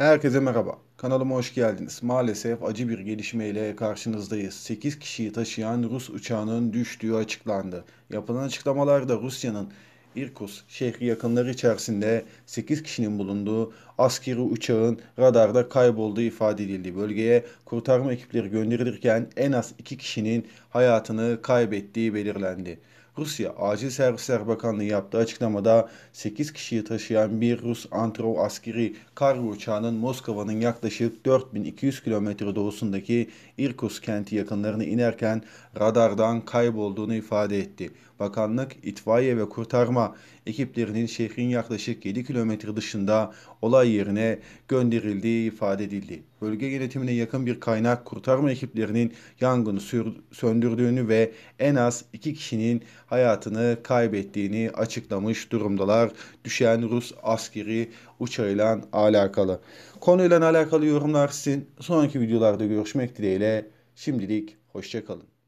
Herkese merhaba. Kanalıma hoş geldiniz. Maalesef acı bir gelişmeyle karşınızdayız. 8 kişiyi taşıyan Rus uçağının düştüğü açıklandı. Yapılan açıklamalarda Rusya'nın İrkus şehri yakınları içerisinde 8 kişinin bulunduğu askeri uçağın radarda kaybolduğu ifade edildi. Bölgeye kurtarma ekipleri gönderilirken en az 2 kişinin hayatını kaybettiği belirlendi. Rusya Acil Servisler Bakanlığı yaptığı açıklamada 8 kişiyi taşıyan bir Rus Antrov askeri kargo uçağının Moskova'nın yaklaşık 4200 kilometre doğusundaki İrkutsk kenti yakınlarını inerken radardan kaybolduğunu ifade etti. Bakanlık itfaiye ve kurtarma ekiplerinin şehrin yaklaşık 7 kilometre dışında olay yerine gönderildiği ifade edildi bölge yönetimine yakın bir kaynak kurtarma ekiplerinin yangını söndürdüğünü ve en az iki kişinin hayatını kaybettiğini açıklamış durumdalar. Düşen Rus askeri uçağıyla alakalı. Konuyla alakalı yorumlar sizin. Sonraki videolarda görüşmek dileğiyle. Şimdilik hoşçakalın.